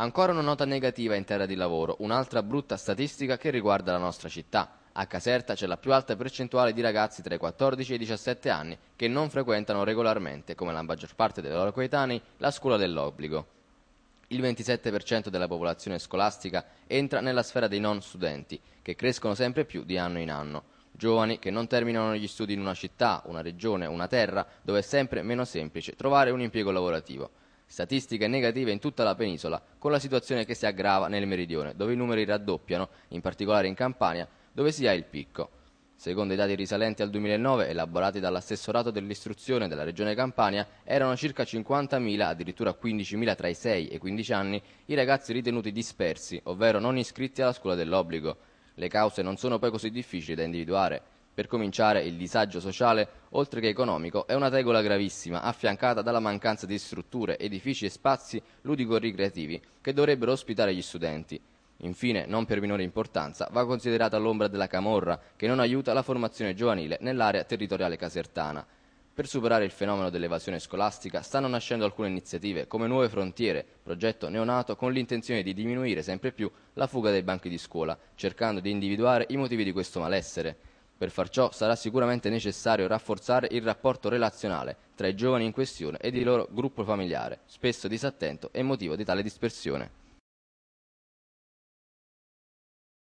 Ancora una nota negativa in terra di lavoro, un'altra brutta statistica che riguarda la nostra città. A Caserta c'è la più alta percentuale di ragazzi tra i 14 e i 17 anni che non frequentano regolarmente, come la maggior parte dei loro coetanei, la scuola dell'obbligo. Il 27% della popolazione scolastica entra nella sfera dei non studenti, che crescono sempre più di anno in anno. Giovani che non terminano gli studi in una città, una regione, una terra, dove è sempre meno semplice trovare un impiego lavorativo. Statistiche negative in tutta la penisola, con la situazione che si aggrava nel meridione, dove i numeri raddoppiano, in particolare in Campania, dove si ha il picco. Secondo i dati risalenti al 2009, elaborati dall'assessorato dell'istruzione della regione Campania, erano circa 50.000, addirittura 15.000 tra i 6 e i 15 anni, i ragazzi ritenuti dispersi, ovvero non iscritti alla scuola dell'obbligo. Le cause non sono poi così difficili da individuare. Per cominciare, il disagio sociale, oltre che economico, è una tegola gravissima, affiancata dalla mancanza di strutture, edifici e spazi ludico-ricreativi che dovrebbero ospitare gli studenti. Infine, non per minore importanza, va considerata l'ombra della camorra, che non aiuta la formazione giovanile nell'area territoriale casertana. Per superare il fenomeno dell'evasione scolastica stanno nascendo alcune iniziative come Nuove Frontiere, progetto neonato con l'intenzione di diminuire sempre più la fuga dai banchi di scuola, cercando di individuare i motivi di questo malessere. Per far ciò sarà sicuramente necessario rafforzare il rapporto relazionale tra i giovani in questione ed il loro gruppo familiare, spesso disattento e motivo di tale dispersione.